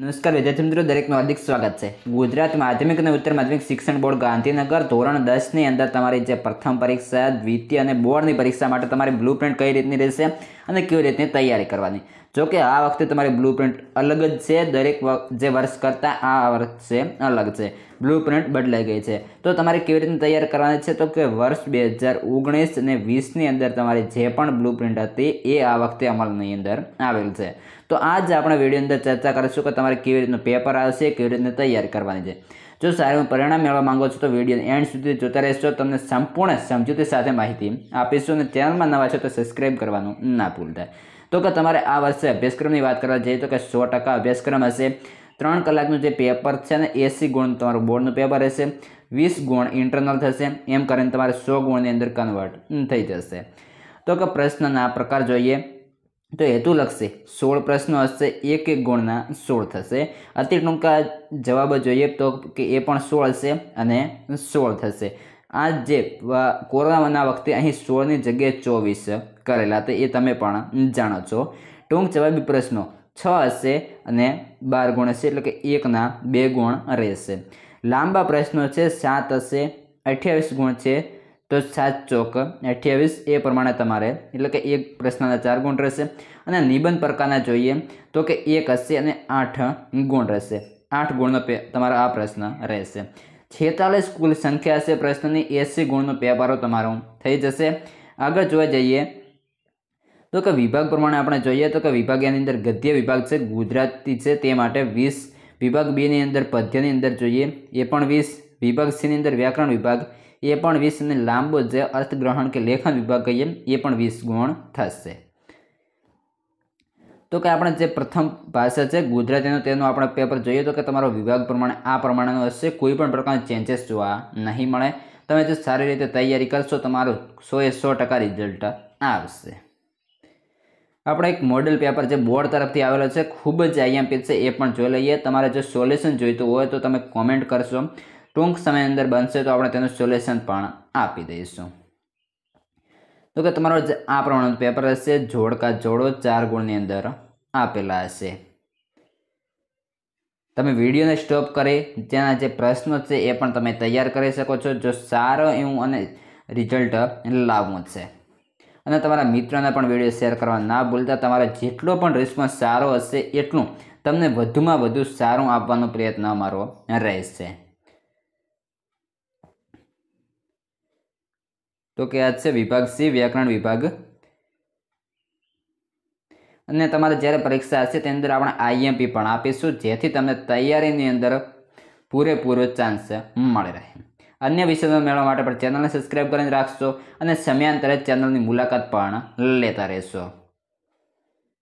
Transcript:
નમસ્કાર વિદ્યાર્થી મિત્રો દરેકનું હાર્દિક સ્વાગત છે ગુજરાત માધ્યમિક અને ઉત્તર માધ્યમિક શિક્ષણ બોર્ડ ગાંધીનગર ધોરણ દસની અંદર તમારી જે પ્રથમ પરીક્ષા દ્વિતીય અને બોર્ડની પરીક્ષા માટે તમારી બ્લુ પ્રિન્ટ કઈ રીતની રહેશે અને કેવી રીતની તૈયારી કરવાની જો કે આ વખતે તમારી બ્લુ પ્રિન્ટ અલગ જ છે દરેક જે વર્ષ કરતાં આ વર્ષે અલગ છે બ્લુ પ્રિન્ટ બદલાઈ ગઈ છે તો તમારે કેવી રીતની તૈયાર કરવાની છે તો કે વર્ષ બે હજાર ઓગણીસ અને વીસની અંદર તમારી જે પણ બ્લુ પ્રિન્ટ હતી એ આ વખતે અમલની અંદર આવેલ છે તો આજ આપણે વિડીયો અંદર ચર્ચા કરીશું કે તમારે કેવી રીતનું પેપર આવશે કેવી રીતની તૈયારી કરવાની છે જો સારું પરિણામ મેળવવા માંગો છો તો વિડીયો એન્ડ સુધી જોતા રહેશો તમને સંપૂર્ણ સમજૂતી સાથે માહિતી આપીશું અને ચેનલમાં નવા છો તો સબસ્ક્રાઈબ કરવાનું ના ભૂલતા તો કે તમારે આ વર્ષે અભ્યાસક્રમની વાત કરવા જઈએ તો કે સો ટકા અભ્યાસક્રમ હશે ત્રણ કલાકનું જે પેપર છે ને એસી ગુણ તમારું બોર્ડનું પેપર હશે વીસ ગુણ ઇન્ટરનલ થશે એમ કરીને તમારે સો ગુણની અંદર કન્વર્ટ થઈ જશે તો કે પ્રશ્નના પ્રકાર જોઈએ તો હેતુ લખશે સોળ પ્રશ્નો હશે એક એક ગુણના સોળ થશે અતિ ટૂંકા જવાબ જોઈએ તો કે એ પણ સોળ હશે અને સોળ થશે આ જે કોરોનાના વખતે અહીં સોળની જગ્યાએ ચોવીસ કરેલા તો એ તમે પણ જાણો છો ટૂંક જવાબી પ્રશ્નો છ હશે અને બાર ગુણ હશે એટલે કે એકના બે ગુણ રહેશે લાંબા પ્રશ્નો છે સાત હશે અઠ્યાવીસ ગુણ છે તો સાત ચોક અઠ્યાવીસ એ પ્રમાણે તમારે એટલે કે એક પ્રશ્નના ચાર ગુણ રહેશે અને નિબંધ પ્રકારના જોઈએ તો કે એક હશે અને આઠ ગુણ રહેશે આઠ ગુણનો પે તમારો આ પ્રશ્ન રહેશે છેતાલીસ કુલ સંખ્યા હશે પ્રશ્નની એસી ગુણનો પેપારો તમારો થઈ જશે આગળ જોવા જઈએ તો કે વિભાગ પ્રમાણે આપણે જોઈએ તો કે વિભાગ એની અંદર ગદ્ય વિભાગ છે ગુજરાતી છે તે માટે વીસ વિભાગ બીની અંદર પદ્યની અંદર જોઈએ એ પણ વીસ વિભાગ સીની અંદર વ્યાકરણ વિભાગ એ પણ વીસને લાંબો જે અર્થગ્રહણ કે લેખન વિભાગ કહીએ એ પણ વીસ ગુણ થશે તો કે આપણે જે પ્રથમ ભાષા છે ગુજરાતીનો તેનો આપણે પેપર જોઈએ તો કે તમારો વિભાગ પ્રમાણે આ પ્રમાણેનો હશે કોઈ પણ પ્રકારનો ચેન્જીસ જોવા નહીં મળે તમે જો સારી રીતે તૈયારી કરશો તમારું સો એ સો ટકા રિઝલ્ટ આવશે આપણે એક મોડેલ પેપર જે બોર્ડ તરફથી આવેલો છે ખૂબ જ આઈએમપી છે એ પણ જોઈ લઈએ તમારે જો સોલ્યુશન જોઈતું હોય તો તમે કોમેન્ટ કરશો ટૂંક સમય અંદર બનશે તો આપણે તેનું સોલ્યુશન પણ આપી દઈશું તો કે તમારો આ પ્રમાણેનું પેપર હશે જોડકા જોડો ચાર ગુણની અંદર આપેલા હશે તમે વિડીયોને સ્ટોપ કરી તેના જે પ્રશ્નો છે એ પણ તમે તૈયાર કરી શકો છો જો સારો એવું અને રિઝલ્ટ લાવવું છે અને તમારા મિત્રોને પણ વિડીયો શેર કરવા ના ભૂલતા તમારો જેટલો પણ રિસ્પોન્સ સારો હશે એટલું તમને વધુમાં વધુ સારું આપવાનો પ્રયત્ન અમારો રહેશે તો કે આ છે વિભાગ સી વ્યાકરણ વિભાગ અને તમારે જ્યારે પરીક્ષા હશે તેની અંદર આપણે આઈએમપી પણ આપીશું જેથી તમને તૈયારીની અંદર પૂરેપૂરો ચાન્સ મળી રહે અન્ય વિષયો મેળવવા માટે પણ ચેનલને સબસ્ક્રાઈબ કરીને રાખશો અને સમયાંતરે ચેનલની મુલાકાત પણ લેતા રહેશો